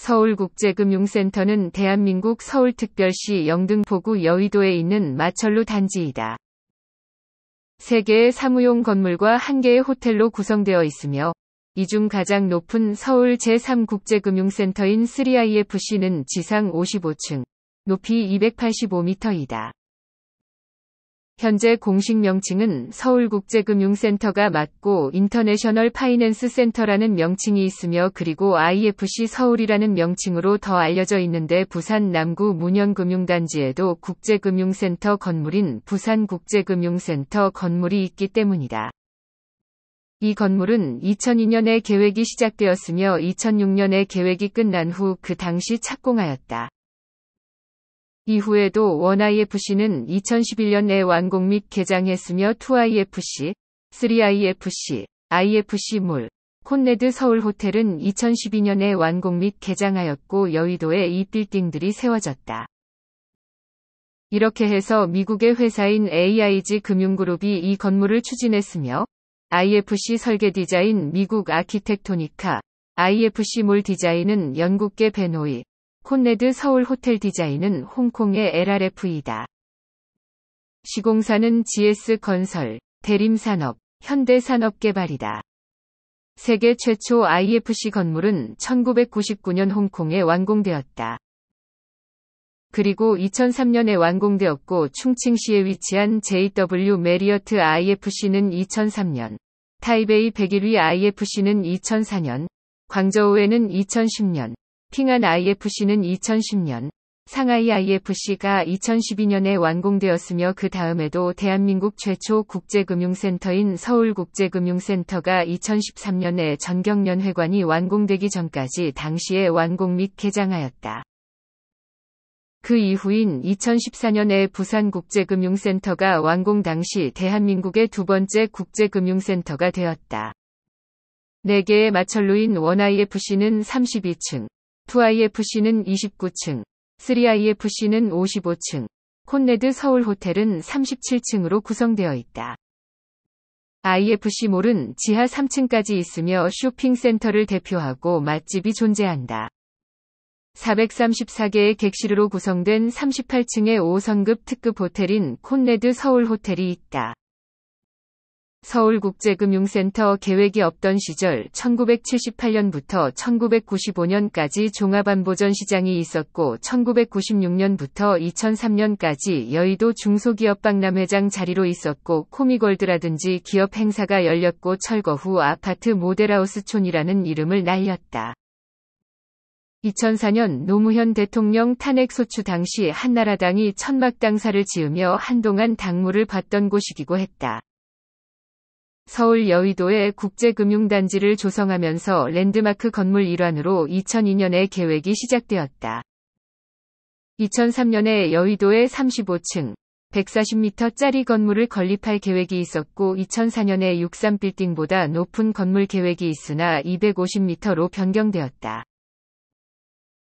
서울국제금융센터는 대한민국 서울특별시 영등포구 여의도에 있는 마철로 단지이다. 3개의 사무용 건물과 1개의 호텔로 구성되어 있으며 이 중 가장 높은 서울 제3국제금융센터인 3IFC는 지상 55층, 높이 285m이다. 현재 공식 명칭은 서울국제금융센터가 맞고 인터내셔널 파이낸스 센터라는 명칭이 있으며 그리고 IFC 서울이라는 명칭으로 더 알려져 있는데 부산 남구 문현금융단지에도 국제금융센터 건물인 부산국제금융센터 건물이 있기 때문이다. 이 건물은 2002년에 계획이 시작되었으며 2006년에 계획이 끝난 후 그 당시 착공하였다. 이후에도 원IFC는 2011년에 완공 및 개장했으며 2IFC, 3IFC, IFC몰, 콘네드 서울 호텔은 2012년에 완공 및 개장하였고 여의도에 이 빌딩들이 세워졌다. 이렇게 해서 미국의 회사인 AIG 금융그룹이 이 건물을 추진했으며 IFC 설계 디자인 미국 아키텍토니카, IFC 몰 디자인은 영국계 베노이, 콘레드 서울 호텔 디자인은 홍콩의 LRF이다. 시공사는 GS 건설, 대림산업, 현대산업개발이다. 세계 최초 IFC 건물은 1999년 홍콩에 완공되었다. 그리고 2003년에 완공되었고 충칭시에 위치한 JW 메리어트 IFC는 2003년, 타이베이 101위 IFC는 2004년, 광저우에는 2010년, 핑한 IFC는 2010년 상하이 IFC가 2012년에 완공되었으며 그 다음에도 대한민국 최초 국제금융센터인 서울국제금융센터가 2013년에 전경련회관이 완공되기 전까지 당시에 완공 및 개장하였다. 그 이후인 2014년에 부산국제금융센터가 완공 당시 대한민국의 두 번째 국제금융센터가 되었다. 4개의 마천루인 원IFC는 32층, FIFC는 29층, 3IFC는 55층, 콘레드 서울 호텔은 37층으로 구성되어 있다. IFC몰은 지하 3층까지 있으며 쇼핑센터를 대표하고 맛집이 존재한다. 434개의 객실으로 구성된 38층의 5성급 특급 호텔인 콘레드 서울 호텔이 있다. 서울국제금융센터 계획이 없던 시절 1978년부터 1995년까지 종합안보전 시장이 있었고 1996년부터 2003년까지 여의도 중소기업박람회장 자리로 있었고 코미골드라든지 기업 행사가 열렸고 철거 후 아파트 모델하우스촌이라는 이름을 날렸다. 2004년 노무현 대통령 탄핵소추 당시 한나라당이 천막당사를 지으며 한동안 당무를 받던 곳이기도 했다. 서울 여의도에 국제금융단지를 조성하면서 랜드마크 건물 일환으로 2002년에 계획이 시작되었다. 2003년에 여의도에 35층, 140m짜리 건물을 건립할 계획이 있었고 2004년에 63빌딩보다 높은 건물 계획이 있으나 250m로 변경되었다.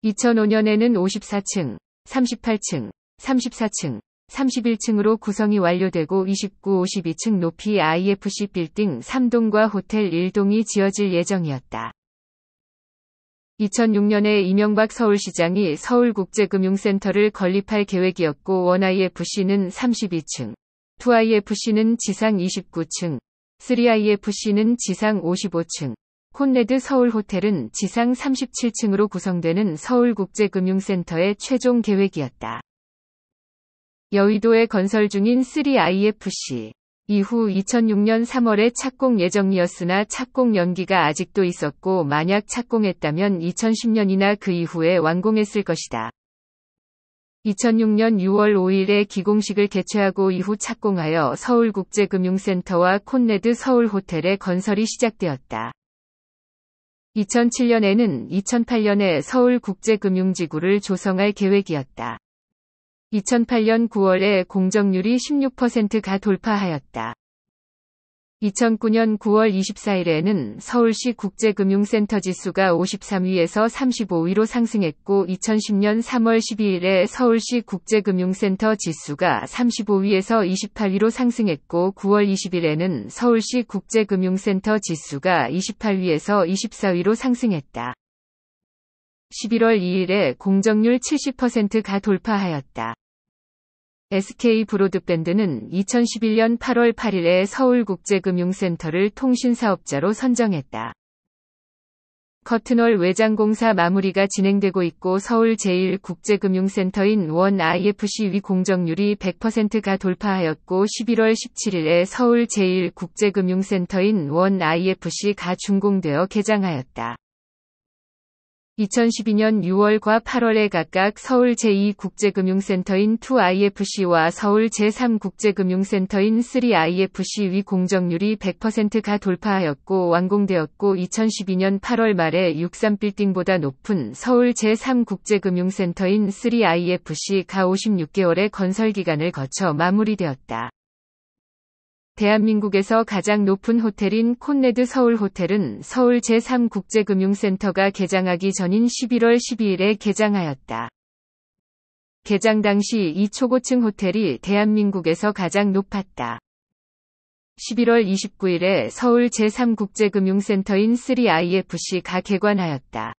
2005년에는 54층, 38층, 34층, 31층으로 구성이 완료되고 29, 52층 높이 IFC 빌딩 3동과 호텔 1동이 지어질 예정이었다. 2006년에 이명박 서울시장이 서울국제금융센터를 건립할 계획이었고 원IFC는 32층, 2IFC는 지상 29층, 3IFC는 지상 55층, 콘레드 서울호텔은 지상 37층으로 구성되는 서울국제금융센터의 최종 계획이었다. 여의도에 건설 중인 3IFC. 이후 2006년 3월에 착공 예정이었으나 착공 연기가 아직도 있었고 만약 착공했다면 2010년이나 그 이후에 완공했을 것이다. 2006년 6월 5일에 기공식을 개최하고 이후 착공하여 서울국제금융센터와 콘네드 서울호텔의 건설이 시작되었다. 2007년에는 2008년에 서울국제금융지구를 조성할 계획이었다. 2008년 9월에 공정률이 16%가 돌파하였다. 2009년 9월 24일에는 서울시 국제금융센터 지수가 53위에서 35위로 상승했고 2010년 3월 12일에 서울시 국제금융센터 지수가 35위에서 28위로 상승했고 9월 20일에는 서울시 국제금융센터 지수가 28위에서 24위로 상승했다. 11월 2일에 공정률 70%가 돌파하였다. SK 브로드밴드는 2011년 8월 8일에 서울국제금융센터를 통신사업자로 선정했다. 커튼홀 외장공사 마무리가 진행되고 있고 서울 제1국제금융센터인 원 IFC 위 공정률이 100%가 돌파하였고 11월 17일에 서울 제1국제금융센터인 원 IFC가 준공되어 개장하였다. 2012년 6월과 8월에 각각 서울 제2국제금융센터인 2IFC와 서울 제3국제금융센터인 3IFC 위 공정률이 100%가 돌파하였고 완공되었고 2012년 8월 말에 63빌딩보다 높은 서울 제3국제금융센터인 3IFC가 56개월의 건설 기간을 거쳐 마무리되었다. 대한민국에서 가장 높은 호텔인 콘네드 서울 호텔은 서울 제3국제금융센터가 개장하기 전인 11월 12일에 개장하였다. 개장 당시 이 초고층 호텔이 대한민국에서 가장 높았다. 11월 29일에 서울 제3국제금융센터인 3IFC가 개관하였다.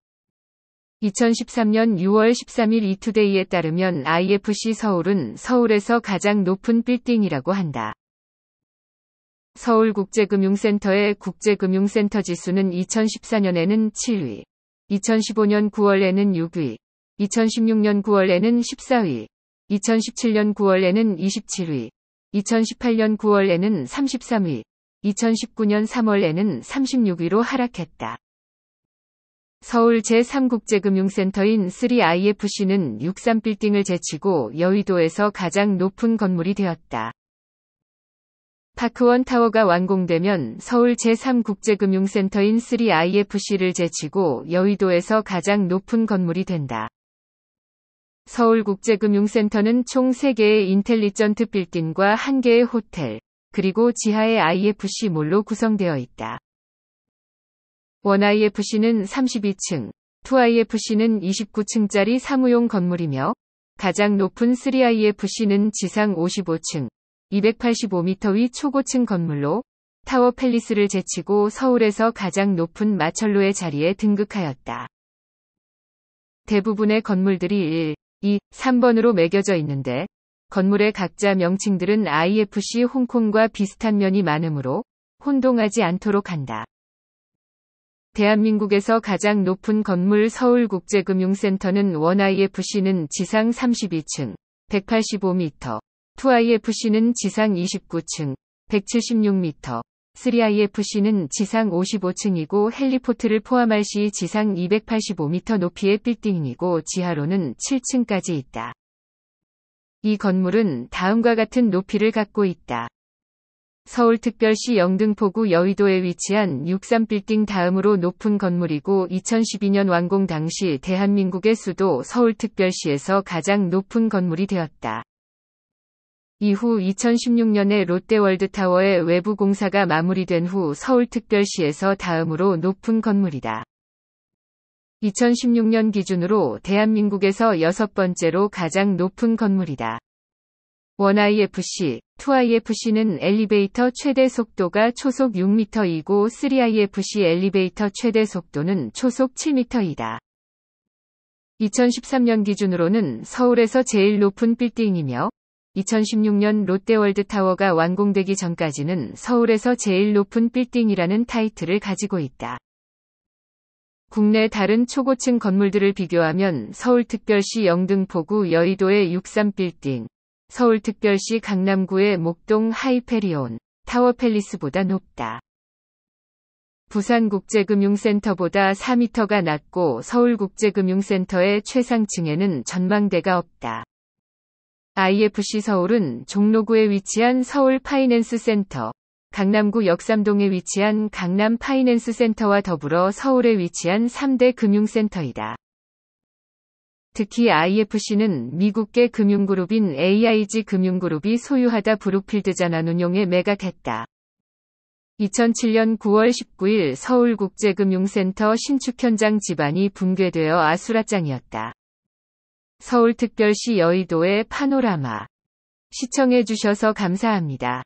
2013년 6월 13일 이투데이에 따르면 IFC 서울은 서울에서 가장 높은 빌딩이라고 한다. 서울국제금융센터의 국제금융센터 지수는 2014년에는 7위, 2015년 9월에는 6위, 2016년 9월에는 14위, 2017년 9월에는 27위, 2018년 9월에는 33위, 2019년 3월에는 36위로 하락했다. 서울 제3국제금융센터인 3IFC는 63빌딩을 제치고 여의도에서 가장 높은 건물이 되었다. 파크원 타워가 완공되면 서울 제3국제금융센터인 3IFC를 제치고 여의도에서 가장 높은 건물이 된다. 서울국제금융센터는 총 3개의 인텔리전트 빌딩과 1개의 호텔, 그리고 지하의 IFC몰로 구성되어 있다. 1IFC는 32층, 2IFC는 29층짜리 사무용 건물이며 가장 높은 3IFC는 지상 55층, 285m 위 초고층 건물로 타워 팰리스를 제치고 서울에서 가장 높은 마천루의 자리에 등극하였다. 대부분의 건물들이 1, 2, 3번으로 매겨져 있는데 건물의 각자 명칭들은 IFC 홍콩과 비슷한 면이 많으므로 혼동하지 않도록 한다. 대한민국에서 가장 높은 건물 서울국제금융센터는 원 IFC는 지상 32층, 185m, 2IFC는 지상 29층, 176m, 3IFC는 지상 55층이고 헬리포트를 포함할 시 지상 285m 높이의 빌딩이고 지하로는 7층까지 있다. 이 건물은 다음과 같은 높이를 갖고 있다. 서울특별시 영등포구 여의도에 위치한 63빌딩 다음으로 높은 건물이고 2012년 완공 당시 대한민국의 수도 서울특별시에서 가장 높은 건물이 되었다. 이후 2016년에 롯데월드타워의 외부 공사가 마무리된 후 서울특별시에서 다음으로 높은 건물이다. 2016년 기준으로 대한민국에서 여섯 번째로 가장 높은 건물이다. 원 i f c 2IFC는 엘리베이터 최대 속도가 초속 6m이고 3IFC 엘리베이터 최대 속도는 초속 7m이다. 2013년 기준으로는 서울에서 제일 높은 빌딩이며 2016년 롯데월드타워가 완공되기 전까지는 서울에서 제일 높은 빌딩이라는 타이틀을 가지고 있다. 국내 다른 초고층 건물들을 비교하면 서울특별시 영등포구 여의도의 63빌딩, 서울특별시 강남구의 목동 하이페리온, 타워팰리스보다 높다. 부산국제금융센터보다 4m가 낮고 서울국제금융센터의 최상층에는 전망대가 없다. IFC 서울은 종로구에 위치한 서울 파이낸스 센터, 강남구 역삼동에 위치한 강남 파이낸스 센터와 더불어 서울에 위치한 3대 금융센터이다. 특히 IFC는 미국계 금융그룹인 AIG 금융그룹이 소유하다 브루필드 자난 운용에 매각했다. 2007년 9월 19일 서울국제금융센터 신축 현장 집안이 붕괴되어 아수라장이었다. 서울특별시 여의도의 파노라마. 시청해주셔서 감사합니다.